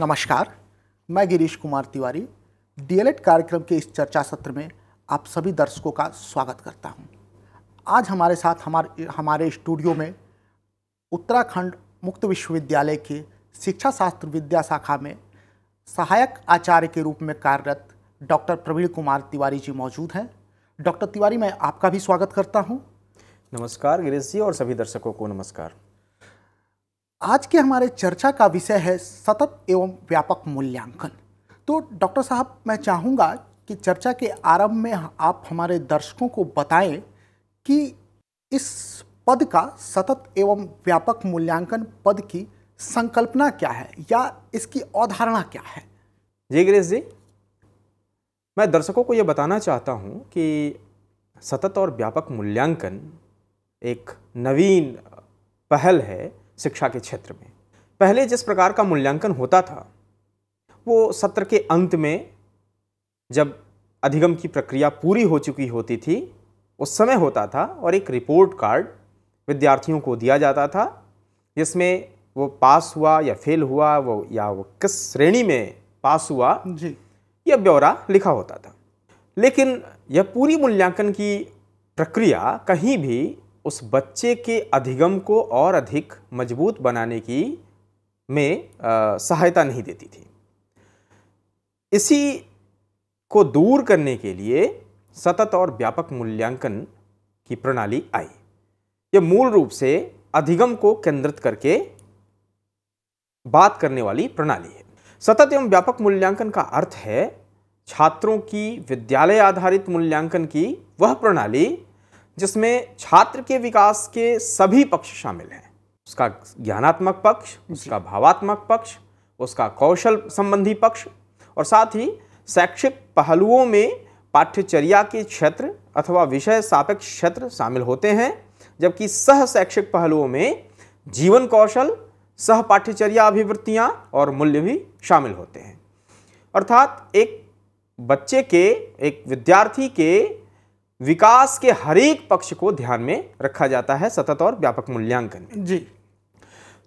नमस्कार मैं गिरीश कुमार तिवारी डीएलएड कार्यक्रम के इस चर्चा सत्र में आप सभी दर्शकों का स्वागत करता हूं। आज हमारे साथ हमारे हमारे स्टूडियो में उत्तराखंड मुक्त विश्वविद्यालय के शिक्षा शास्त्र विद्या शाखा में सहायक आचार्य के रूप में कार्यरत डॉक्टर प्रवीण कुमार तिवारी जी मौजूद हैं डॉक्टर तिवारी मैं आपका भी स्वागत करता हूँ नमस्कार गिरीश जी और सभी दर्शकों को नमस्कार आज के हमारे चर्चा का विषय है सतत एवं व्यापक मूल्यांकन तो डॉक्टर साहब मैं चाहूँगा कि चर्चा के आरंभ में आप हमारे दर्शकों को बताएं कि इस पद का सतत एवं व्यापक मूल्यांकन पद की संकल्पना क्या है या इसकी अवधारणा क्या है जी गिरीश जी मैं दर्शकों को ये बताना चाहता हूँ कि सतत और व्यापक मूल्यांकन एक नवीन पहल है शिक्षा के क्षेत्र में पहले जिस प्रकार का मूल्यांकन होता था वो सत्र के अंत में जब अधिगम की प्रक्रिया पूरी हो चुकी होती थी उस समय होता था और एक रिपोर्ट कार्ड विद्यार्थियों को दिया जाता था जिसमें वो पास हुआ या फेल हुआ वो या वो किस श्रेणी में पास हुआ जी यह ब्यौरा लिखा होता था लेकिन यह पूरी मूल्यांकन की प्रक्रिया कहीं भी उस बच्चे के अधिगम को और अधिक मजबूत बनाने की में आ, सहायता नहीं देती थी इसी को दूर करने के लिए सतत और व्यापक मूल्यांकन की प्रणाली आई यह मूल रूप से अधिगम को केंद्रित करके बात करने वाली प्रणाली है सतत एवं व्यापक मूल्यांकन का अर्थ है छात्रों की विद्यालय आधारित मूल्यांकन की वह प्रणाली जिसमें छात्र के विकास के सभी पक्ष शामिल हैं उसका ज्ञानात्मक पक्ष उसका भावात्मक पक्ष उसका कौशल संबंधी पक्ष और साथ ही शैक्षिक पहलुओं में पाठ्यचर्या के क्षेत्र अथवा विषय सापेक्ष क्षेत्र शामिल होते हैं जबकि सह शैक्षिक पहलुओं में जीवन कौशल सह पाठ्यचर्या अभिवृत्तियाँ और मूल्य भी शामिल होते हैं अर्थात एक बच्चे के एक विद्यार्थी के विकास के हरेक पक्ष को ध्यान में रखा जाता है सतत और व्यापक मूल्यांकन में जी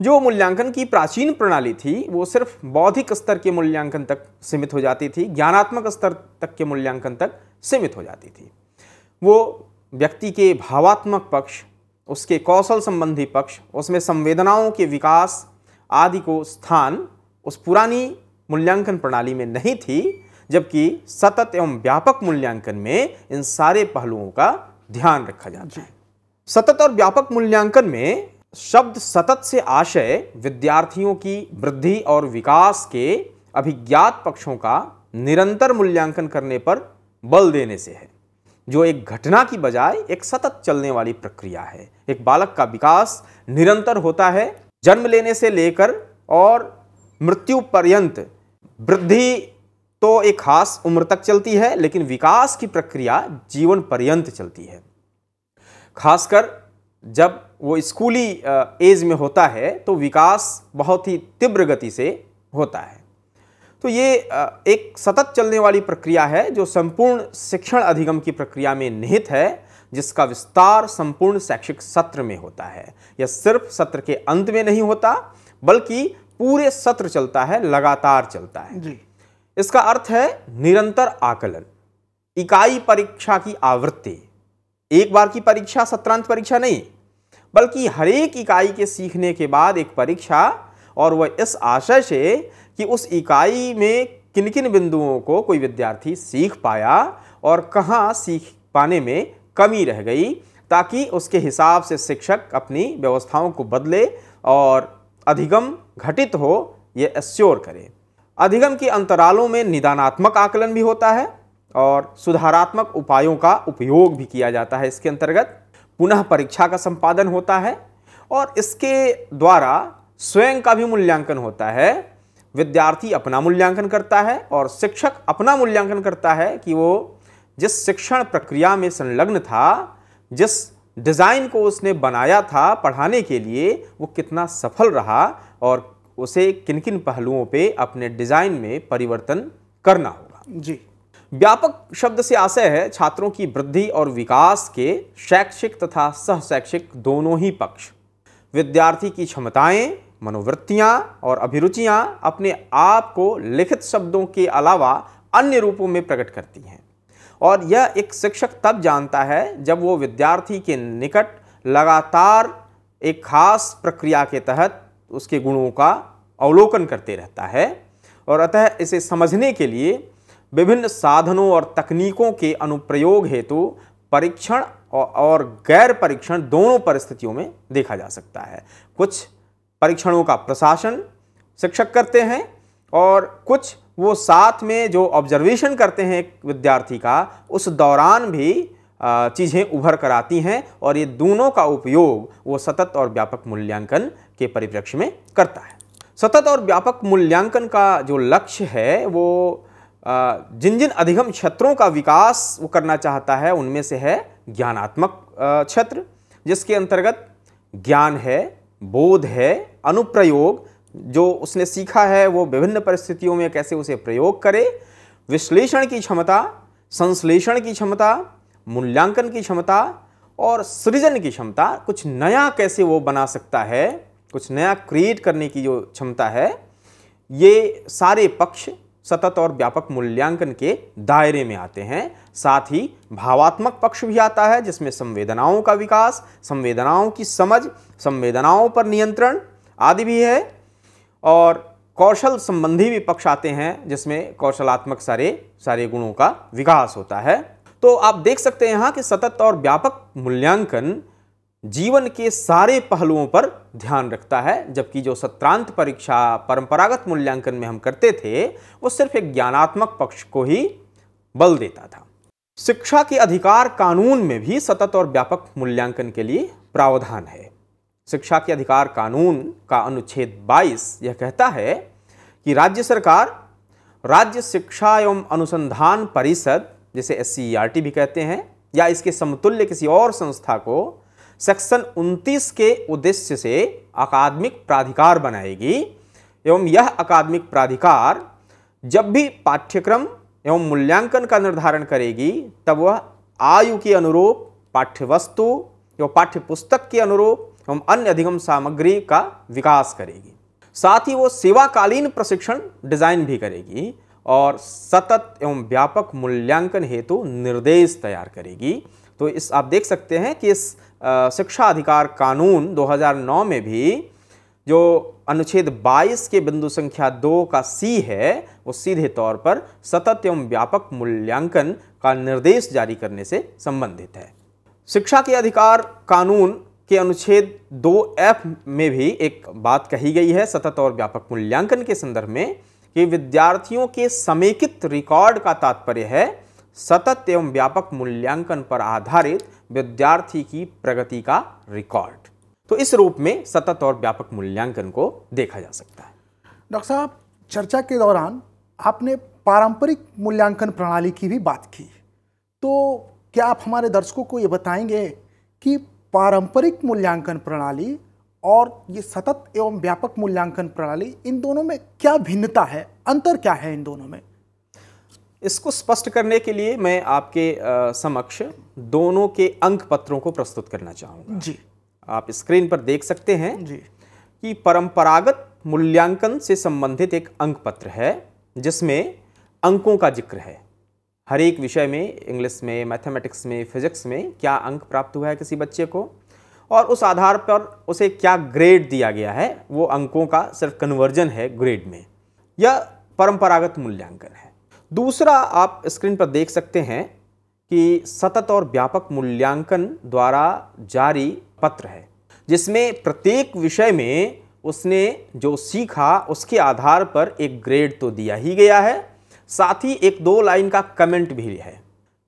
जो मूल्यांकन की प्राचीन प्रणाली थी वो सिर्फ बौद्धिक स्तर के मूल्यांकन तक सीमित हो जाती थी ज्ञानात्मक स्तर तक के मूल्यांकन तक सीमित हो जाती थी वो व्यक्ति के भावात्मक पक्ष उसके कौशल संबंधी पक्ष उसमें संवेदनाओं के विकास आदि को स्थान उस पुरानी मूल्यांकन प्रणाली में नहीं थी जबकि सतत एवं व्यापक मूल्यांकन में इन सारे पहलुओं का ध्यान रखा जाता है सतत और व्यापक मूल्यांकन में शब्द सतत से आशय विद्यार्थियों की वृद्धि और विकास के अभिज्ञात पक्षों का निरंतर मूल्यांकन करने पर बल देने से है जो एक घटना की बजाय एक सतत चलने वाली प्रक्रिया है एक बालक का विकास निरंतर होता है जन्म लेने से लेकर और मृत्यु पर्यंत वृद्धि तो एक खास उम्र तक चलती है लेकिन विकास की प्रक्रिया जीवन पर्यंत चलती है खासकर जब वो स्कूली एज में होता है तो विकास बहुत ही तीव्र गति से होता है तो ये एक सतत चलने वाली प्रक्रिया है जो संपूर्ण शिक्षण अधिगम की प्रक्रिया में निहित है जिसका विस्तार संपूर्ण शैक्षिक सत्र में होता है यह सिर्फ सत्र के अंत में नहीं होता बल्कि पूरे सत्र चलता है लगातार चलता है जी इसका अर्थ है निरंतर आकलन इकाई परीक्षा की आवृत्ति एक बार की परीक्षा सत्रांत परीक्षा नहीं बल्कि हरेक इकाई के सीखने के बाद एक परीक्षा और वह इस आशय से कि उस इकाई में किन किन बिंदुओं को कोई विद्यार्थी सीख पाया और कहाँ सीख पाने में कमी रह गई ताकि उसके हिसाब से शिक्षक अपनी व्यवस्थाओं को बदले और अधिगम घटित हो यह एश्योर करें अधिगम की अंतरालों में निदानात्मक आकलन भी होता है और सुधारात्मक उपायों का उपयोग भी किया जाता है इसके अंतर्गत पुनः परीक्षा का संपादन होता है और इसके द्वारा स्वयं का भी मूल्यांकन होता है विद्यार्थी अपना मूल्यांकन करता है और शिक्षक अपना मूल्यांकन करता है कि वो जिस शिक्षण प्रक्रिया में संलग्न था जिस डिज़ाइन को उसने बनाया था पढ़ाने के लिए वो कितना सफल रहा और उसे किन किन पहलुओं पे अपने डिज़ाइन में परिवर्तन करना होगा जी व्यापक शब्द से आशय है छात्रों की वृद्धि और विकास के शैक्षिक तथा सह शैक्षिक दोनों ही पक्ष विद्यार्थी की क्षमताएं मनोवृत्तियां और अभिरुचियां अपने आप को लिखित शब्दों के अलावा अन्य रूपों में प्रकट करती हैं और यह एक शिक्षक तब जानता है जब वो विद्यार्थी के निकट लगातार एक खास प्रक्रिया के तहत उसके गुणों का अवलोकन करते रहता है और अतः इसे समझने के लिए विभिन्न साधनों और तकनीकों के अनुप्रयोग हेतु परीक्षण और गैर परीक्षण दोनों परिस्थितियों में देखा जा सकता है कुछ परीक्षणों का प्रशासन शिक्षक करते हैं और कुछ वो साथ में जो ऑब्जर्वेशन करते हैं विद्यार्थी का उस दौरान भी चीज़ें उभर कर आती हैं और ये दोनों का उपयोग वो सतत और व्यापक मूल्यांकन के परिप्रेक्ष्य में करता है सतत और व्यापक मूल्यांकन का जो लक्ष्य है वो जिन जिन अधिगम क्षेत्रों का विकास वो करना चाहता है उनमें से है ज्ञानात्मक क्षेत्र जिसके अंतर्गत ज्ञान है बोध है अनुप्रयोग जो उसने सीखा है वो विभिन्न परिस्थितियों में कैसे उसे प्रयोग करे विश्लेषण की क्षमता संश्लेषण की क्षमता मूल्यांकन की क्षमता और सृजन की क्षमता कुछ नया कैसे वो बना सकता है कुछ नया क्रिएट करने की जो क्षमता है ये सारे पक्ष सतत और व्यापक मूल्यांकन के दायरे में आते हैं साथ ही भावात्मक पक्ष भी आता है जिसमें संवेदनाओं का विकास संवेदनाओं की समझ संवेदनाओं पर नियंत्रण आदि भी है और कौशल संबंधी भी पक्ष आते हैं जिसमें कौशलात्मक सारे सारे गुणों का विकास होता है तो आप देख सकते हैं यहाँ कि सतत और व्यापक मूल्यांकन जीवन के सारे पहलुओं पर ध्यान रखता है जबकि जो सत्रांत परीक्षा परंपरागत मूल्यांकन में हम करते थे वो सिर्फ एक ज्ञानात्मक पक्ष को ही बल देता था शिक्षा के अधिकार कानून में भी सतत और व्यापक मूल्यांकन के लिए प्रावधान है शिक्षा के अधिकार कानून का अनुच्छेद 22 यह कहता है कि राज्य सरकार राज्य शिक्षा एवं अनुसंधान परिषद जिसे एस e भी कहते हैं या इसके समतुल्य किसी और संस्था को सेक्शन 29 के उद्देश्य से अकादमिक प्राधिकार बनाएगी एवं यह अकादमिक प्राधिकार जब भी पाठ्यक्रम एवं मूल्यांकन का निर्धारण करेगी तब वह आयु के अनुरूप पाठ्य वस्तु एवं पाठ्य पुस्तक के अनुरूप एवं अन्य अधिगम सामग्री का विकास करेगी साथ ही वो सेवाकालीन प्रशिक्षण डिजाइन भी करेगी और सतत एवं व्यापक मूल्यांकन हेतु निर्देश तैयार करेगी तो इस आप देख सकते हैं कि इस शिक्षा अधिकार कानून 2009 में भी जो अनुच्छेद 22 के बिंदु संख्या दो का सी है वो सीधे तौर पर सतत एवं व्यापक मूल्यांकन का निर्देश जारी करने से संबंधित है शिक्षा के अधिकार कानून के अनुच्छेद दो एफ में भी एक बात कही गई है सतत और व्यापक मूल्यांकन के संदर्भ में कि विद्यार्थियों के समेकित रिकॉर्ड का तात्पर्य है सतत एवं व्यापक मूल्यांकन पर आधारित विद्यार्थी की प्रगति का रिकॉर्ड तो इस रूप में सतत और व्यापक मूल्यांकन को देखा जा सकता है डॉक्टर साहब चर्चा के दौरान आपने पारंपरिक मूल्यांकन प्रणाली की भी बात की तो क्या आप हमारे दर्शकों को ये बताएंगे कि पारंपरिक मूल्यांकन प्रणाली और ये सतत एवं व्यापक मूल्यांकन प्रणाली इन दोनों में क्या भिन्नता है अंतर क्या है इन दोनों में इसको स्पष्ट करने के लिए मैं आपके समक्ष दोनों के अंक पत्रों को प्रस्तुत करना चाहूँगा जी आप स्क्रीन पर देख सकते हैं जी कि परंपरागत मूल्यांकन से संबंधित एक अंक पत्र है जिसमें अंकों का जिक्र है हर एक विषय में इंग्लिश में मैथमेटिक्स में फिजिक्स में क्या अंक प्राप्त हुआ है किसी बच्चे को और उस आधार पर उसे क्या ग्रेड दिया गया है वो अंकों का सिर्फ कन्वर्जन है ग्रेड में यह परंपरागत मूल्यांकन है दूसरा आप स्क्रीन पर देख सकते हैं कि सतत और व्यापक मूल्यांकन द्वारा जारी पत्र है जिसमें प्रत्येक विषय में उसने जो सीखा उसके आधार पर एक ग्रेड तो दिया ही गया है साथ ही एक दो लाइन का कमेंट भी है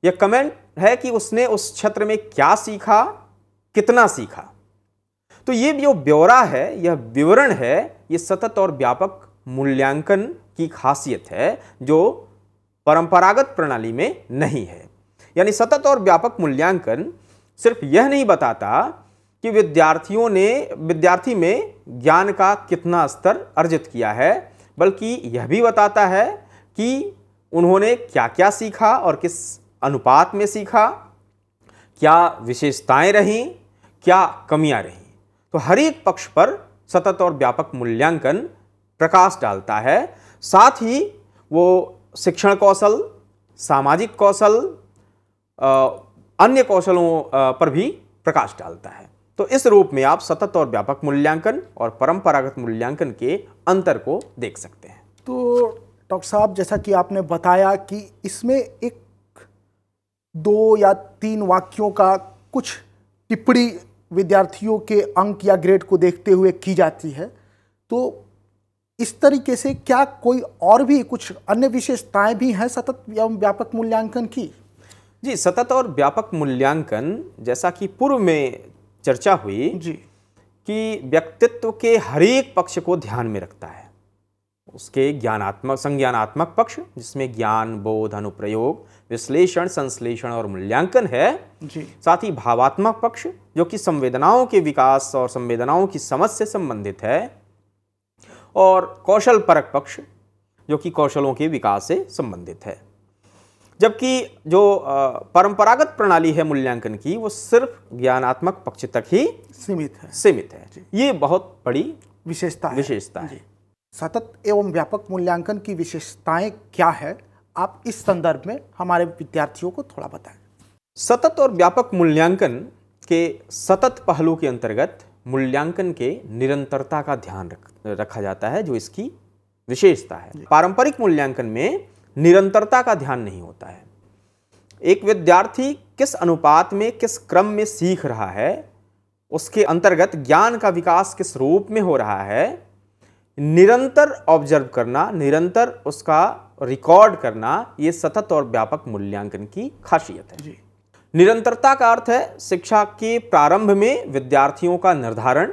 यह कमेंट है कि उसने उस क्षेत्र में क्या सीखा कितना सीखा तो ये जो ब्यौरा है यह विवरण है ये सतत और व्यापक मूल्यांकन की खासियत है जो परंपरागत प्रणाली में नहीं है यानी सतत और व्यापक मूल्यांकन सिर्फ यह नहीं बताता कि विद्यार्थियों ने विद्यार्थी में ज्ञान का कितना स्तर अर्जित किया है बल्कि यह भी बताता है कि उन्होंने क्या क्या सीखा और किस अनुपात में सीखा क्या विशेषताएं रहीं क्या कमियां रहीं तो हर एक पक्ष पर सतत और व्यापक मूल्यांकन प्रकाश डालता है साथ ही वो शिक्षण कौशल सामाजिक कौशल अन्य कौशलों पर भी प्रकाश डालता है तो इस रूप में आप सतत और व्यापक मूल्यांकन और परंपरागत मूल्यांकन के अंतर को देख सकते हैं तो डॉक्टर साहब जैसा कि आपने बताया कि इसमें एक दो या तीन वाक्यों का कुछ टिप्पणी विद्यार्थियों के अंक या ग्रेड को देखते हुए की जाती है तो इस तरीके से क्या कोई और भी कुछ अन्य विशेषताएं भी हैं सतत एवं व्यापक मूल्यांकन की जी सतत और व्यापक मूल्यांकन जैसा कि पूर्व में चर्चा हुई जी कि व्यक्तित्व के हरेक पक्ष को ध्यान में रखता है उसके ज्ञानात्मक संज्ञानात्मक पक्ष जिसमें ज्ञान बोध अनुप्रयोग विश्लेषण संश्लेषण और मूल्यांकन है जी साथ ही भावात्मक पक्ष जो कि संवेदनाओं के विकास और संवेदनाओं की समझ से संबंधित है और कौशल परक पक्ष जो कि कौशलों के विकास से संबंधित है जबकि जो परंपरागत प्रणाली है मूल्यांकन की वो सिर्फ ज्ञानात्मक पक्ष तक ही सीमित है सीमित है ये बहुत बड़ी विशेषता विशेषता है सतत एवं व्यापक मूल्यांकन की विशेषताएं क्या है आप इस संदर्भ में हमारे विद्यार्थियों को थोड़ा बताएं सतत और व्यापक मूल्यांकन के सतत पहलू के अंतर्गत मूल्यांकन के निरंतरता का ध्यान रख, रखा जाता है जो इसकी विशेषता है पारंपरिक मूल्यांकन में निरंतरता का ध्यान नहीं होता है एक विद्यार्थी किस अनुपात में किस क्रम में सीख रहा है उसके अंतर्गत ज्ञान का विकास किस रूप में हो रहा है निरंतर ऑब्जर्व करना निरंतर उसका रिकॉर्ड करना ये सतत और व्यापक मूल्यांकन की खासियत है जी निरंतरता का अर्थ है शिक्षा के प्रारंभ में विद्यार्थियों का निर्धारण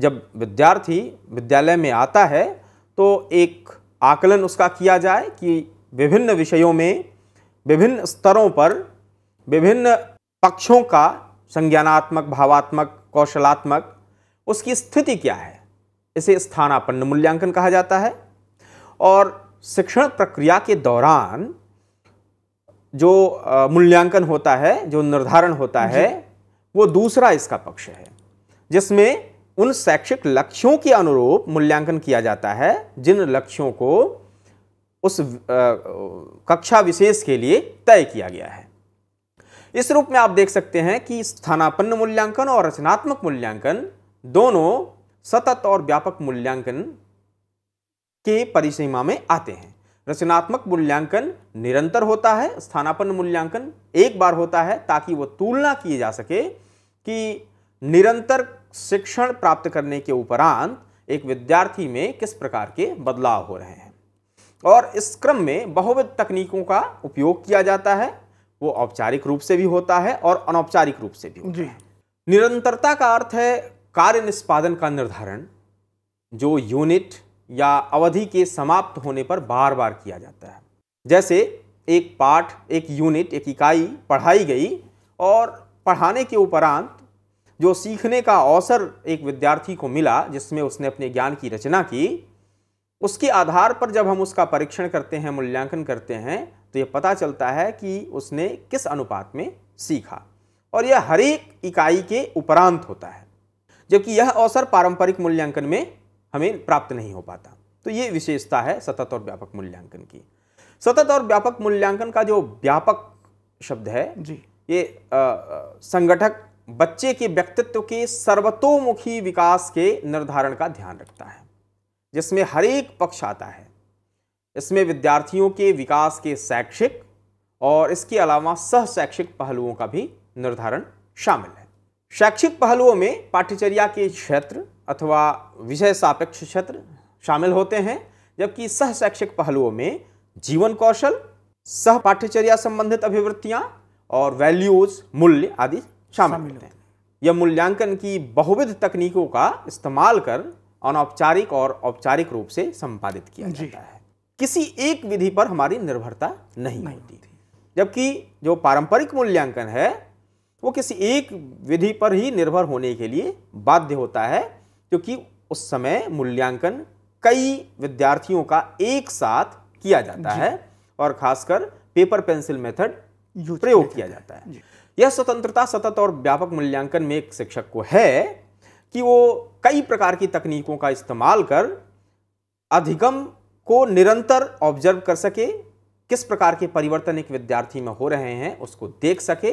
जब विद्यार्थी विद्यालय में आता है तो एक आकलन उसका किया जाए कि विभिन्न विषयों में विभिन्न स्तरों पर विभिन्न पक्षों का संज्ञानात्मक भावात्मक कौशलात्मक उसकी स्थिति क्या है इसे स्थानापन्न मूल्यांकन कहा जाता है और शिक्षण प्रक्रिया के दौरान जो मूल्यांकन होता है जो निर्धारण होता है वो दूसरा इसका पक्ष है जिसमें उन शैक्षिक लक्ष्यों के अनुरूप मूल्यांकन किया जाता है जिन लक्ष्यों को उस कक्षा विशेष के लिए तय किया गया है इस रूप में आप देख सकते हैं कि स्थानापन्न मूल्यांकन और रचनात्मक मूल्यांकन दोनों सतत और व्यापक मूल्यांकन के परिसीमा में आते हैं रचनात्मक मूल्यांकन निरंतर होता है स्थानापन्न मूल्यांकन एक बार होता है ताकि वो तुलना की जा सके कि निरंतर शिक्षण प्राप्त करने के उपरांत एक विद्यार्थी में किस प्रकार के बदलाव हो रहे हैं और इस क्रम में बहुविध तकनीकों का उपयोग किया जाता है वो औपचारिक रूप से भी होता है और अनौपचारिक रूप से भी होता जी। है निरंतरता का अर्थ है कार्य निष्पादन का निर्धारण जो यूनिट या अवधि के समाप्त होने पर बार बार किया जाता है जैसे एक पाठ एक यूनिट एक इकाई पढ़ाई गई और पढ़ाने के उपरांत जो सीखने का अवसर एक विद्यार्थी को मिला जिसमें उसने अपने ज्ञान की रचना की उसके आधार पर जब हम उसका परीक्षण करते हैं मूल्यांकन करते हैं तो ये पता चलता है कि उसने किस अनुपात में सीखा और यह हरेक इकाई के उपरांत होता है जबकि यह अवसर पारंपरिक मूल्यांकन में हमें प्राप्त नहीं हो पाता तो ये विशेषता है सतत और व्यापक मूल्यांकन की सतत और व्यापक मूल्यांकन का जो व्यापक शब्द है जी ये आ, संगठक बच्चे के व्यक्तित्व के सर्वतोमुखी विकास के निर्धारण का ध्यान रखता है जिसमें हर एक पक्ष आता है इसमें विद्यार्थियों के विकास के शैक्षिक और इसके अलावा सह शैक्षिक पहलुओं का भी निर्धारण शामिल है शैक्षिक पहलुओं में पाठ्यचर्या के क्षेत्र अथवा विषय सापेक्ष क्षेत्र शामिल होते हैं जबकि सह शैक्षिक पहलुओं में जीवन कौशल सह पाठ्यचर्या संबंधित अभिवृत्तियां और वैल्यूज मूल्य आदि शामिल होते हैं यह मूल्यांकन की बहुविध तकनीकों का इस्तेमाल कर अनौपचारिक और औपचारिक रूप से संपादित किया जाता है किसी एक विधि पर हमारी निर्भरता नहीं, नहीं होती जबकि जो पारंपरिक मूल्यांकन है वो किसी एक विधि पर ही निर्भर होने के लिए बाध्य होता है क्योंकि उस समय मूल्यांकन कई विद्यार्थियों का एक साथ किया जाता है और खासकर पेपर पेंसिल मेथड प्रयोग किया जाता है यह स्वतंत्रता सतत और व्यापक मूल्यांकन में एक शिक्षक को है कि वो कई प्रकार की तकनीकों का इस्तेमाल कर अधिगम को निरंतर ऑब्जर्व कर सके किस प्रकार के परिवर्तन एक विद्यार्थी में हो रहे हैं उसको देख सके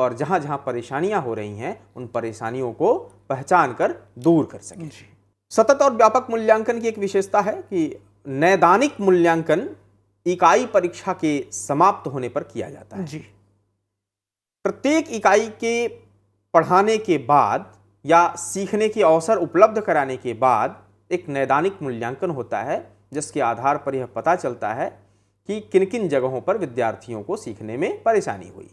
और जहाँ जहाँ परेशानियाँ हो रही हैं उन परेशानियों को पहचान कर दूर कर सकें सतत और व्यापक मूल्यांकन की एक विशेषता है कि नैदानिक मूल्यांकन इकाई परीक्षा के समाप्त होने पर किया जाता है जी प्रत्येक इकाई के पढ़ाने के बाद या सीखने के अवसर उपलब्ध कराने के बाद एक नैदानिक मूल्यांकन होता है जिसके आधार पर यह पता चलता है कि किन किन जगहों पर विद्यार्थियों को सीखने में परेशानी हुई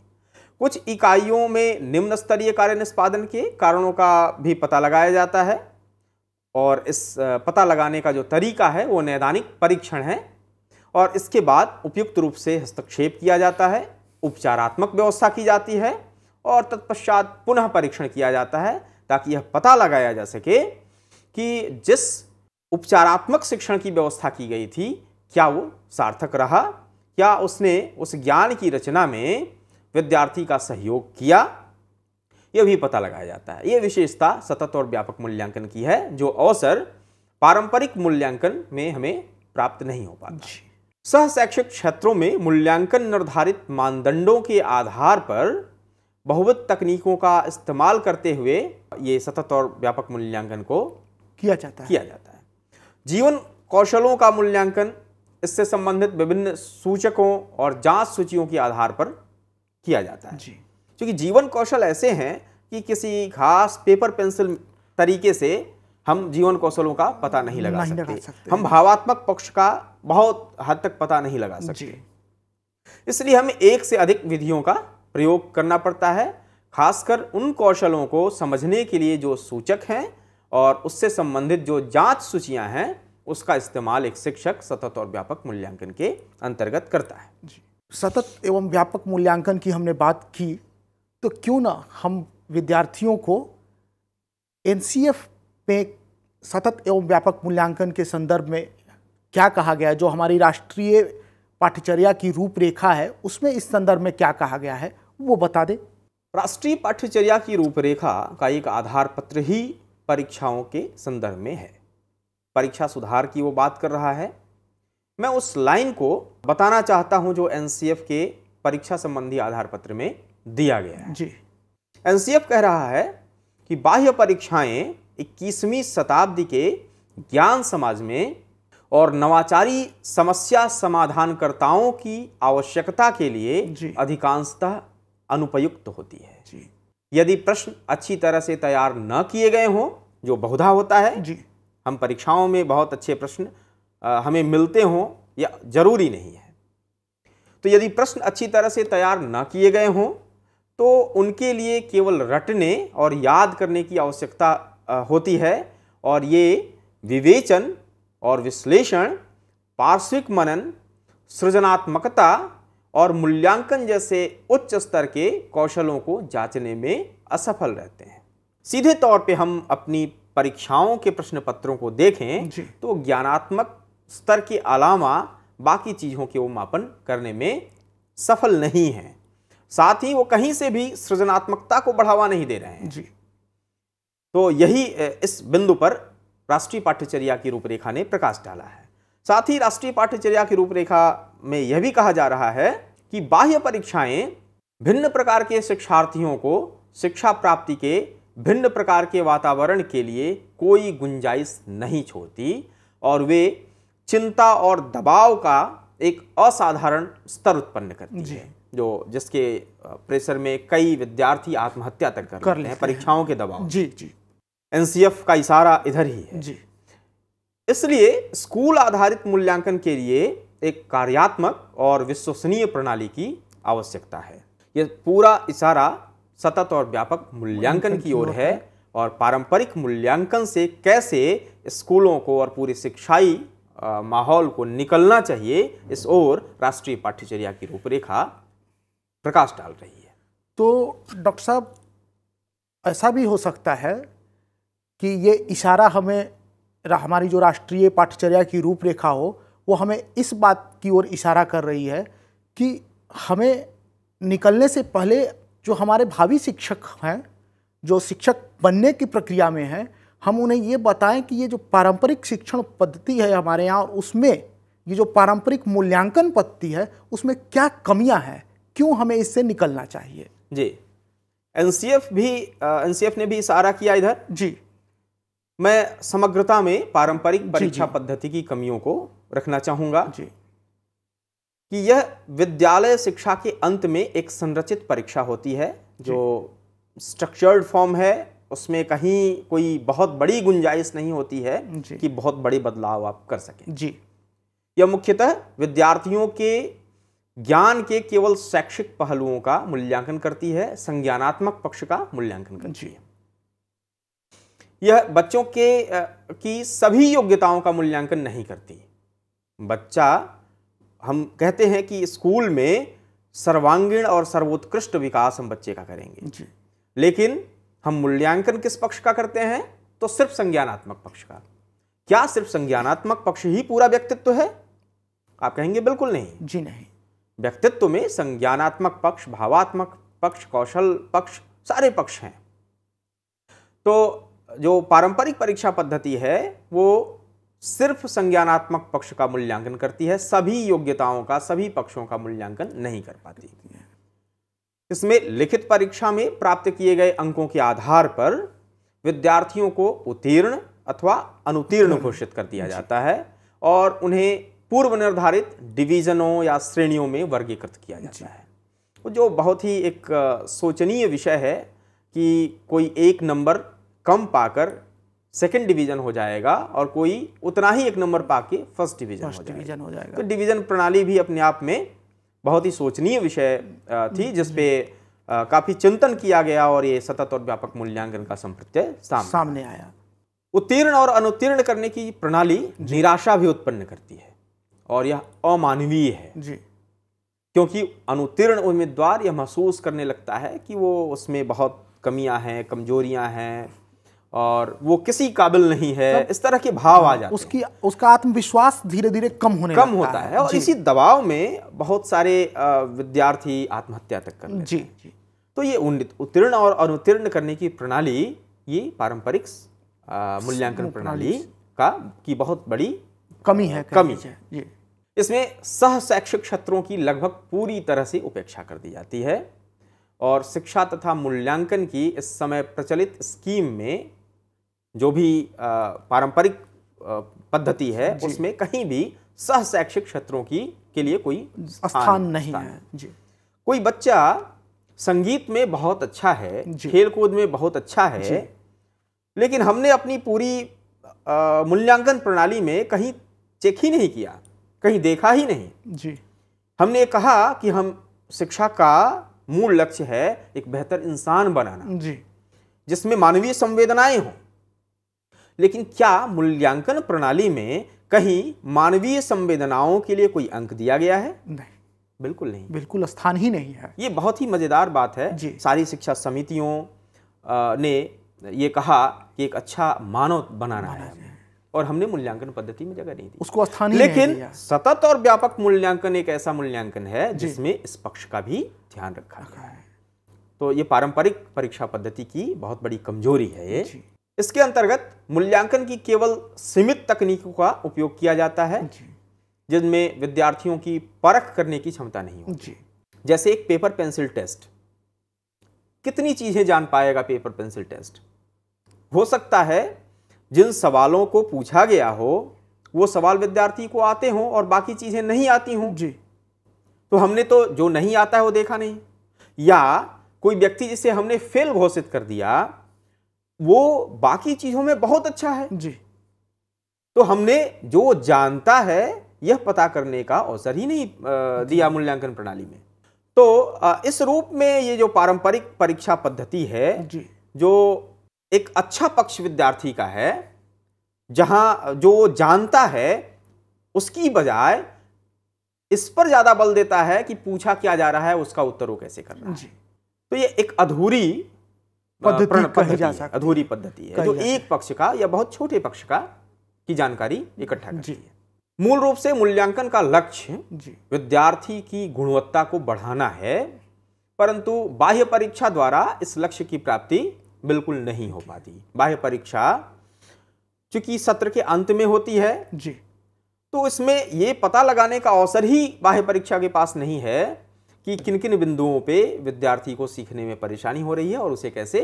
कुछ इकाइयों में निम्न स्तरीय कार्य निष्पादन के कारणों का भी पता लगाया जाता है और इस पता लगाने का जो तरीका है वो नैदानिक परीक्षण है और इसके बाद उपयुक्त रूप से हस्तक्षेप किया जाता है उपचारात्मक व्यवस्था की जाती है और तत्पश्चात पुनः परीक्षण किया जाता है ताकि यह पता लगाया जा सके कि जिस उपचारात्मक शिक्षण की व्यवस्था की गई थी क्या वो सार्थक रहा क्या उसने उस ज्ञान की रचना में विद्यार्थी का सहयोग किया यह भी पता लगाया जाता है यह विशेषता सतत और व्यापक मूल्यांकन की है जो अवसर पारंपरिक मूल्यांकन में हमें प्राप्त नहीं हो पाता सह शैक्षिक क्षेत्रों में मूल्यांकन निर्धारित मानदंडों के आधार पर बहुविध तकनीकों का इस्तेमाल करते हुए ये सतत और व्यापक मूल्यांकन को किया जाता है किया जाता है जीवन कौशलों का मूल्यांकन इससे संबंधित विभिन्न सूचकों और जांच सूचियों के आधार पर किया जाता है क्योंकि जीवन कौशल ऐसे हैं कि किसी खास पेपर पेंसिल तरीके से हम जीवन कौशलों का पता नहीं लगा नहीं सकते।, लगा सकते हम भावात्मक पक्ष का बहुत हद तक पता नहीं लगा सकते इसलिए हमें एक से अधिक विधियों का प्रयोग करना पड़ता है खासकर उन कौशलों को समझने के लिए जो सूचक हैं और उससे संबंधित जो जांच सूचियां हैं उसका इस्तेमाल एक शिक्षक सतत और व्यापक मूल्यांकन के अंतर्गत करता है जी सतत एवं व्यापक मूल्यांकन की हमने बात की तो क्यों ना हम विद्यार्थियों को एन में सतत एवं व्यापक मूल्यांकन के संदर्भ में क्या कहा गया है जो हमारी राष्ट्रीय पाठ्यचर्या की रूपरेखा है उसमें इस संदर्भ में क्या कहा गया है वो बता दें राष्ट्रीय पाठ्यचर्या की रूपरेखा का एक आधार पत्र ही परीक्षाओं के संदर्भ में है परीक्षा सुधार की वो बात कर रहा है मैं उस लाइन को बताना चाहता हूं जो एनसीएफ के परीक्षा संबंधी आधार पत्र में दिया गया है जी एनसीएफ कह रहा है कि बाह्य परीक्षाएं 21वीं शताब्दी के ज्ञान समाज में और नवाचारी समस्या समाधानकर्ताओं की आवश्यकता के लिए अधिकांशतः अनुपयुक्त होती है जी। यदि प्रश्न अच्छी तरह से तैयार न किए गए हों जो बहुधा होता है जी। हम परीक्षाओं में बहुत अच्छे प्रश्न हमें मिलते हों या जरूरी नहीं है तो यदि प्रश्न अच्छी तरह से तैयार ना किए गए हों तो उनके लिए केवल रटने और याद करने की आवश्यकता होती है और ये विवेचन और विश्लेषण पार्श्विक मनन सृजनात्मकता और मूल्यांकन जैसे उच्च स्तर के कौशलों को जांचने में असफल रहते हैं सीधे तौर पे हम अपनी परीक्षाओं के प्रश्न पत्रों को देखें तो ज्ञानात्मक स्तर के अलावा बाकी चीज़ों के वो मापन करने में सफल नहीं हैं साथ ही वो कहीं से भी सृजनात्मकता को बढ़ावा नहीं दे रहे हैं जी तो यही इस बिंदु पर राष्ट्रीय पाठ्यचर्या की रूपरेखा ने प्रकाश डाला है साथ ही राष्ट्रीय पाठ्यचर्या की रूपरेखा में यह भी कहा जा रहा है कि बाह्य परीक्षाएं भिन्न प्रकार के शिक्षार्थियों को शिक्षा प्राप्ति के भिन्न प्रकार के वातावरण के लिए कोई गुंजाइश नहीं छोड़ती और वे चिंता और दबाव का एक असाधारण स्तर उत्पन्न करती है जो जिसके प्रेशर में कई विद्यार्थी आत्महत्या तक कर, कर लेते हैं परीक्षाओं के दबाव जी जी एनसीएफ का इशारा इधर ही है जी इसलिए स्कूल आधारित मूल्यांकन के लिए एक कार्यात्मक और विश्वसनीय प्रणाली की आवश्यकता है यह पूरा इशारा सतत और व्यापक मूल्यांकन की ओर है और पारंपरिक मूल्यांकन से कैसे स्कूलों को और पूरी शिक्षाई माहौल को निकलना चाहिए इस ओर राष्ट्रीय पाठ्यचर्या की रूपरेखा प्रकाश डाल रही है तो डॉक्टर साहब ऐसा भी हो सकता है कि ये इशारा हमें हमारी जो राष्ट्रीय पाठ्यचर्या की रूपरेखा हो वो हमें इस बात की ओर इशारा कर रही है कि हमें निकलने से पहले जो हमारे भावी शिक्षक हैं जो शिक्षक बनने की प्रक्रिया में हैं हम उन्हें ये बताएं कि ये जो पारंपरिक शिक्षण पद्धति है हमारे यहाँ और उसमें ये जो पारंपरिक मूल्यांकन पद्धति है उसमें क्या कमियां हैं क्यों हमें इससे निकलना चाहिए जी एन भी एनसीएफ ने भी इशारा किया इधर जी मैं समग्रता में पारंपरिक परीक्षा पद्धति की कमियों को रखना चाहूँगा जी कि यह विद्यालय शिक्षा के अंत में एक संरचित परीक्षा होती है जो स्ट्रक्चर्ड फॉर्म है उसमें कहीं कोई बहुत बड़ी गुंजाइश नहीं होती है कि बहुत बड़े बदलाव आप कर सकें जी यह मुख्यतः विद्यार्थियों के ज्ञान के केवल शैक्षिक पहलुओं का मूल्यांकन करती है संज्ञानात्मक पक्ष का मूल्यांकन करती है यह बच्चों के की सभी योग्यताओं का मूल्यांकन नहीं करती बच्चा हम कहते हैं कि स्कूल में सर्वांगीण और सर्वोत्कृष्ट विकास हम बच्चे का करेंगे लेकिन हम मूल्यांकन किस पक्ष का करते हैं तो सिर्फ संज्ञानात्मक पक्ष का क्या सिर्फ संज्ञानात्मक पक्ष ही पूरा व्यक्तित्व है आप कहेंगे बिल्कुल नहीं जी नहीं व्यक्तित्व में संज्ञानात्मक पक्ष भावात्मक पक्ष कौशल पक्ष सारे पक्ष हैं तो जो पारंपरिक परीक्षा पद्धति है वो सिर्फ संज्ञानात्मक पक्ष का मूल्यांकन करती है सभी योग्यताओं का सभी पक्षों का मूल्यांकन नहीं कर पाती है इसमें लिखित परीक्षा में प्राप्त किए गए अंकों के आधार पर विद्यार्थियों को उत्तीर्ण अथवा अनुतीर्ण घोषित कर दिया जाता है और उन्हें पूर्व निर्धारित डिवीजनों या श्रेणियों में वर्गीकृत किया जाता है जो बहुत ही एक सोचनीय विषय है कि कोई एक नंबर कम पाकर सेकंड डिवीजन हो जाएगा और कोई उतना ही एक नंबर पाके फर्स्ट डिवीजन हो जाएगा, हो जाएगा। तो डिवीजन प्रणाली भी अपने आप में बहुत ही सोचनीय विषय थी हम्म, जिसपे हम्म। काफ़ी चिंतन किया गया और ये सतत और व्यापक मूल्यांकन का संप्रत्यय सामने, सामने आया उत्तीर्ण और अनुत्तीर्ण करने की प्रणाली निराशा भी उत्पन्न करती है और यह अमानवीय है जी क्योंकि अनुत्तीर्ण उम्मीदवार यह महसूस करने लगता है कि वो उसमें बहुत कमियां हैं कमजोरियां हैं और वो किसी काबिल नहीं है इस तरह के भाव आ जाते उसकी उसका आत्मविश्वास धीरे धीरे कम होने कम होता है, है और इसी दबाव में बहुत सारे विद्यार्थी आत्महत्या तक कर जी जी तो ये उत्तीर्ण और अनुत्तीर्ण करने की प्रणाली ये पारंपरिक मूल्यांकन प्रणाली का की बहुत बड़ी कमी है कमी, है इसमें सह शैक्षिक क्षेत्रों की लगभग पूरी तरह से उपेक्षा कर दी जाती है और शिक्षा तथा मूल्यांकन की इस समय प्रचलित स्कीम में जो भी पारंपरिक पद्धति है उसमें कहीं भी सह शैक्षिक क्षेत्रों की के लिए कोई स्थान नहीं है जी कोई बच्चा संगीत में बहुत अच्छा है खेल कूद में बहुत अच्छा है लेकिन हमने अपनी पूरी मूल्यांकन प्रणाली में कहीं चेक ही नहीं किया कहीं देखा ही नहीं जी हमने कहा कि हम शिक्षा का मूल लक्ष्य है एक बेहतर इंसान बनाना जी जिसमें मानवीय संवेदनाएं हों लेकिन क्या मूल्यांकन प्रणाली में कहीं मानवीय संवेदनाओं के लिए कोई अंक दिया गया है नहीं बिल्कुल नहीं बिल्कुल स्थान ही नहीं है ये बहुत ही मज़ेदार बात है जी सारी शिक्षा समितियों ने ये कहा कि एक अच्छा मानव बनाना है और हमने मूल्यांकन पद्धति में जगह नहीं दी उसको स्थान लेकिन सतत और व्यापक मूल्यांकन एक ऐसा मूल्यांकन है जिसमें इस पक्ष का भी ध्यान रखा गया है तो ये पारंपरिक परीक्षा पद्धति की बहुत बड़ी कमजोरी है ये इसके अंतर्गत मूल्यांकन की केवल सीमित तकनीकों का उपयोग किया जाता है जिनमें विद्यार्थियों की परख करने की क्षमता नहीं होती जैसे एक पेपर पेंसिल टेस्ट कितनी चीज़ें जान पाएगा पेपर पेंसिल टेस्ट हो सकता है जिन सवालों को पूछा गया हो वो सवाल विद्यार्थी को आते हों और बाकी चीज़ें नहीं आती हों जी तो हमने तो जो नहीं आता है वो देखा नहीं या कोई व्यक्ति जिसे हमने फेल घोषित कर दिया वो बाकी चीजों में बहुत अच्छा है जी तो हमने जो जानता है यह पता करने का अवसर ही नहीं दिया मूल्यांकन प्रणाली में तो इस रूप में ये जो पारंपरिक परीक्षा पद्धति है जो एक अच्छा पक्ष विद्यार्थी का है जहां जो जानता है उसकी बजाय इस पर ज़्यादा बल देता है कि पूछा क्या जा रहा है उसका उत्तर वो कैसे करना है तो ये एक अधूरी पद्धति जा सकती अधूरी पद्धति है जो एक पक्ष का या बहुत छोटे पक्ष का की जानकारी इकट्ठा करती है मूल रूप से मूल्यांकन का लक्ष्य विद्यार्थी की गुणवत्ता को बढ़ाना है परंतु बाह्य परीक्षा द्वारा इस लक्ष्य की प्राप्ति बिल्कुल नहीं हो पाती बाह्य परीक्षा चूंकि सत्र के अंत में होती है जी तो इसमें ये पता लगाने का अवसर ही बाह्य परीक्षा के पास नहीं है कि किन किन बिंदुओं पे विद्यार्थी को सीखने में परेशानी हो रही है और उसे कैसे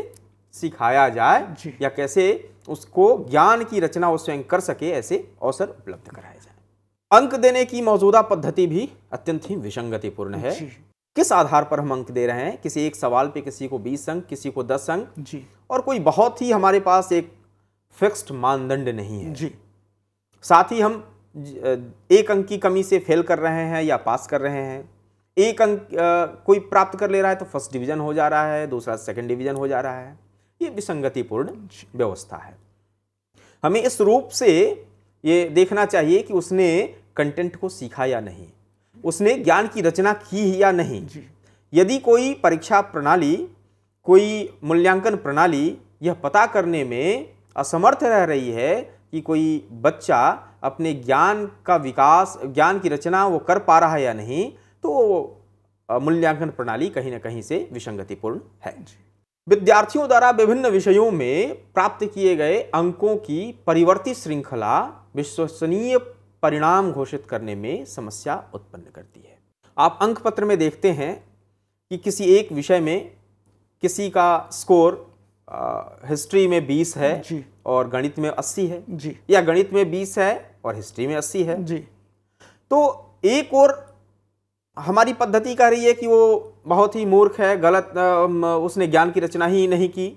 सिखाया जाए या कैसे उसको ज्ञान की रचना वो स्वयं कर सके ऐसे अवसर उपलब्ध कराए जाए अंक देने की मौजूदा पद्धति भी अत्यंत ही विसंगतिपूर्ण है किस आधार पर हम अंक दे रहे हैं किसी एक सवाल पे किसी को 20 अंक किसी को 10 अंक जी और कोई बहुत ही हमारे पास एक फिक्स्ड मानदंड नहीं है जी साथ ही हम एक अंक की कमी से फेल कर रहे हैं या पास कर रहे हैं एक अंक कोई प्राप्त कर ले रहा है तो फर्स्ट डिवीजन हो जा रहा है दूसरा सेकंड डिवीजन हो जा रहा है ये विसंगतिपूर्ण व्यवस्था है हमें इस रूप से ये देखना चाहिए कि उसने कंटेंट को सीखा या नहीं उसने ज्ञान की रचना की या नहीं यदि कोई परीक्षा प्रणाली कोई मूल्यांकन प्रणाली यह पता करने में असमर्थ रह रही है कि कोई बच्चा अपने ज्ञान का विकास ज्ञान की रचना वो कर पा रहा है या नहीं तो मूल्यांकन प्रणाली कहीं ना कहीं से विसंगतिपूर्ण है विद्यार्थियों द्वारा विभिन्न विषयों में प्राप्त किए गए अंकों की परिवर्तित श्रृंखला विश्वसनीय परिणाम घोषित करने में समस्या उत्पन्न करती है आप अंक पत्र में देखते हैं कि किसी एक विषय में किसी का स्कोर आ, हिस्ट्री में 20 है जी। और गणित में 80 है जी। या गणित में 20 है और हिस्ट्री में 80 है जी। तो एक और हमारी पद्धति कह रही है कि वो बहुत ही मूर्ख है गलत उसने ज्ञान की रचना ही नहीं की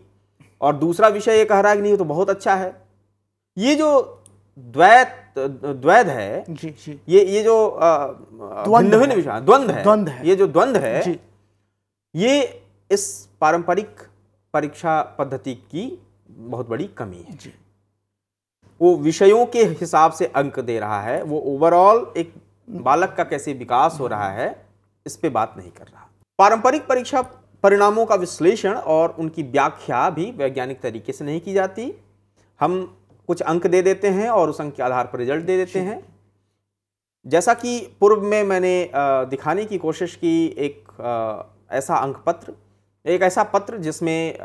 और दूसरा विषय ये कह रहा है कि नहीं तो बहुत अच्छा है ये जो द्वैत द्वैध है जी जी ये ये जो भिन्न द्वंद्व है द्वंद्व है ये जो द्वंद्व है जी। ये इस पारंपरिक परीक्षा पद्धति की बहुत बड़ी कमी है जी। वो विषयों के हिसाब से अंक दे रहा है वो ओवरऑल एक बालक का कैसे विकास हो रहा है इस पर बात नहीं कर रहा पारंपरिक परीक्षा परिणामों का विश्लेषण और उनकी व्याख्या भी वैज्ञानिक तरीके से नहीं की जाती हम कुछ अंक दे देते हैं और उस अंक के आधार पर रिजल्ट दे देते हैं जैसा कि पूर्व में मैंने दिखाने की कोशिश की एक ऐसा अंक पत्र एक ऐसा पत्र जिसमें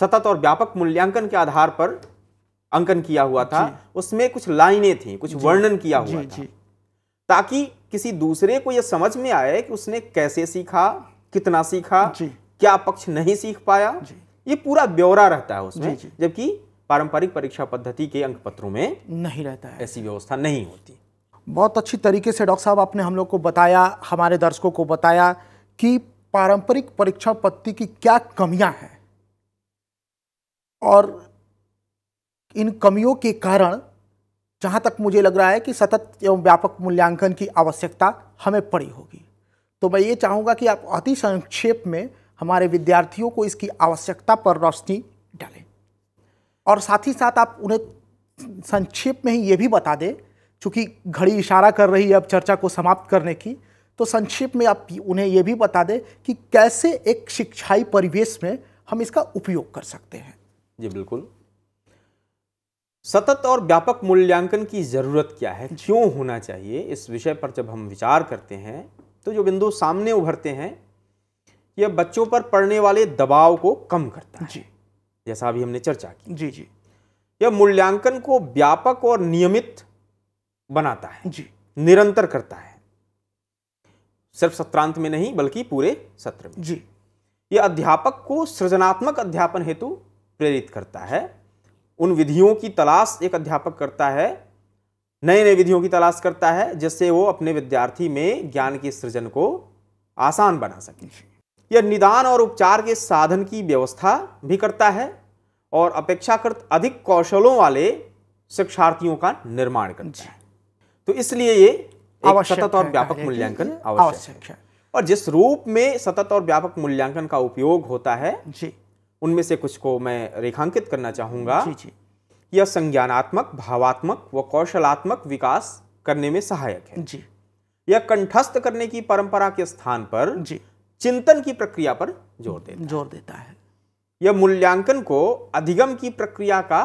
सतत और व्यापक मूल्यांकन के आधार पर अंकन किया हुआ था उसमें कुछ लाइनें थी कुछ वर्णन किया हुआ था ताकि किसी दूसरे को यह समझ में आए कि उसने कैसे सीखा कितना सीखा क्या पक्ष नहीं सीख पाया ये पूरा ब्यौरा रहता है उसमें जबकि पारंपरिक परीक्षा पद्धति के अंक पत्रों में नहीं रहता है ऐसी व्यवस्था नहीं होती बहुत अच्छी तरीके से डॉक्टर साहब आपने हम लोग को बताया हमारे दर्शकों को बताया कि पारंपरिक परीक्षा पद्धति की क्या कमियां हैं और इन कमियों के कारण जहाँ तक मुझे लग रहा है कि सतत एवं व्यापक मूल्यांकन की आवश्यकता हमें पड़ी होगी तो मैं ये चाहूँगा कि आप अति संक्षेप में हमारे विद्यार्थियों को इसकी आवश्यकता पर रोशनी डालें और साथ ही साथ आप उन्हें संक्षेप में ही ये भी बता दें चूँकि घड़ी इशारा कर रही है अब चर्चा को समाप्त करने की तो संक्षेप में आप उन्हें यह भी बता दें कि कैसे एक शिक्षाई परिवेश में हम इसका उपयोग कर सकते हैं जी बिल्कुल सतत और व्यापक मूल्यांकन की ज़रूरत क्या है क्यों होना चाहिए इस विषय पर जब हम विचार करते हैं तो जो बिंदु सामने उभरते हैं यह बच्चों पर पड़ने वाले दबाव को कम करता है जी जैसा अभी हमने चर्चा की जी जी यह मूल्यांकन को व्यापक और नियमित बनाता है जी निरंतर करता है सिर्फ सत्रांत में नहीं बल्कि पूरे सत्र में जी यह अध्यापक को सृजनात्मक अध्यापन हेतु प्रेरित करता है उन विधियों की तलाश एक अध्यापक करता है नए नए विधियों की तलाश करता है जिससे वो अपने विद्यार्थी में ज्ञान के सृजन को आसान बना सके यह निदान और उपचार के साधन की व्यवस्था भी करता है और अपेक्षाकृत अधिक कौशलों वाले शिक्षार्थियों का निर्माण करता है तो इसलिए ये सतत और व्यापक मूल्यांकन आवश्यक है और जिस रूप में सतत और व्यापक मूल्यांकन का उपयोग होता है जी उनमें से कुछ को मैं रेखांकित करना चाहूंगा जी जी यह संज्ञानात्मक भावात्मक व कौशलात्मक विकास करने में सहायक है जी यह कंठस्थ करने की परंपरा के स्थान पर जी चिंतन की प्रक्रिया पर जोर देता जोर देता है यह मूल्यांकन को अधिगम की प्रक्रिया का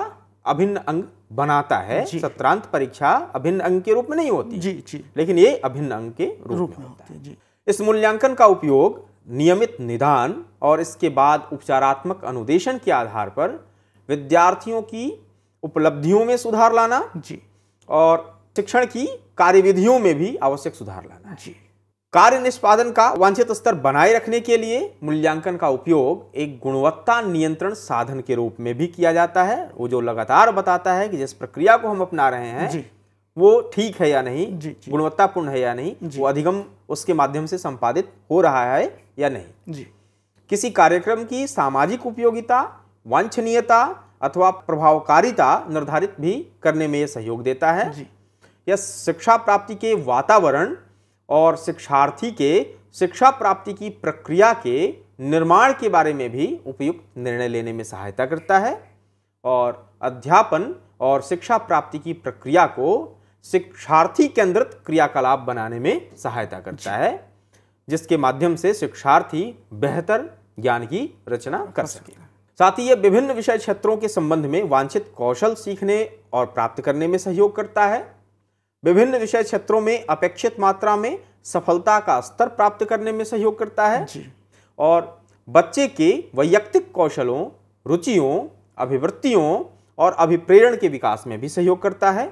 अभिन्न अंग बनाता है सत्रांत परीक्षा अभिन्न अंग के रूप में नहीं होती जी जी लेकिन ये अभिन्न अंग के रूप, रूप में होता है जी इस मूल्यांकन का उपयोग नियमित निदान और इसके बाद उपचारात्मक अनुदेशन के आधार पर विद्यार्थियों की उपलब्धियों में सुधार लाना जी और शिक्षण की कार्यविधियों में भी आवश्यक सुधार लाना जी कार्य निष्पादन का वांछित स्तर बनाए रखने के लिए मूल्यांकन का उपयोग एक गुणवत्ता नियंत्रण साधन के रूप में भी किया जाता है वो जो लगातार बताता है कि जिस प्रक्रिया को हम अपना रहे हैं जी। वो ठीक है या नहीं गुणवत्तापूर्ण है या नहीं वो अधिगम उसके माध्यम से संपादित हो रहा है या नहीं जी किसी कार्यक्रम की सामाजिक उपयोगिता वांछनीयता अथवा प्रभावकारिता निर्धारित भी करने में यह सहयोग देता है जी। यह शिक्षा प्राप्ति के वातावरण और शिक्षार्थी के शिक्षा प्राप्ति की प्रक्रिया के निर्माण के बारे में भी उपयुक्त निर्णय लेने में सहायता करता है और अध्यापन और शिक्षा प्राप्ति की प्रक्रिया को शिक्षार्थी केंद्रित क्रियाकलाप बनाने में सहायता करता है जिसके माध्यम से शिक्षार्थी बेहतर ज्ञान की रचना कर सके साथ ही यह विभिन्न विषय क्षेत्रों के संबंध में वांछित कौशल सीखने और प्राप्त करने में सहयोग करता है विभिन्न विषय क्षेत्रों में अपेक्षित मात्रा में सफलता का स्तर प्राप्त करने में सहयोग करता है और बच्चे के वैयक्तिक कौशलों रुचियों अभिवृत्तियों और अभिप्रेरण के विकास में भी सहयोग करता है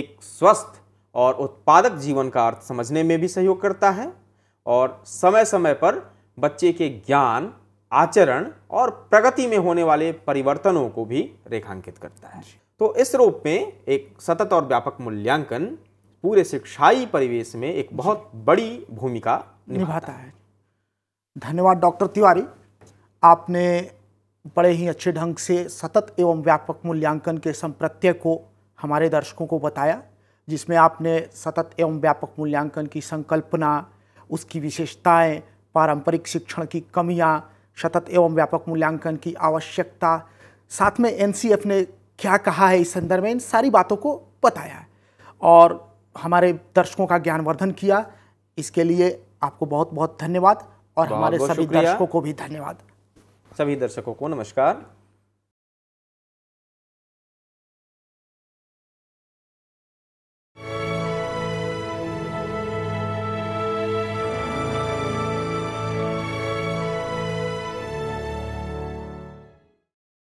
एक स्वस्थ और उत्पादक जीवन का अर्थ समझने में भी सहयोग करता है और समय समय पर बच्चे के ज्ञान आचरण और प्रगति में होने वाले परिवर्तनों को भी रेखांकित करता है तो इस रूप में एक सतत और व्यापक मूल्यांकन पूरे शिक्षाई परिवेश में एक बहुत बड़ी भूमिका निभाता है धन्यवाद डॉक्टर तिवारी आपने बड़े ही अच्छे ढंग से सतत एवं व्यापक मूल्यांकन के संप्रत्य को हमारे दर्शकों को बताया जिसमें आपने सतत एवं व्यापक मूल्यांकन की संकल्पना उसकी विशेषताएं, पारंपरिक शिक्षण की कमियां, सतत एवं व्यापक मूल्यांकन की आवश्यकता साथ में एन ने क्या कहा है इस संदर्भ में इन सारी बातों को बताया और हमारे दर्शकों का ज्ञानवर्धन किया इसके लिए आपको बहुत बहुत धन्यवाद और हमारे सभी दर्शकों को भी धन्यवाद सभी दर्शकों को नमस्कार